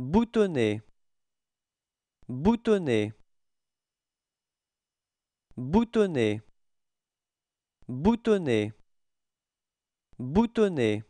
boutonner boutonner boutonner boutonner boutonner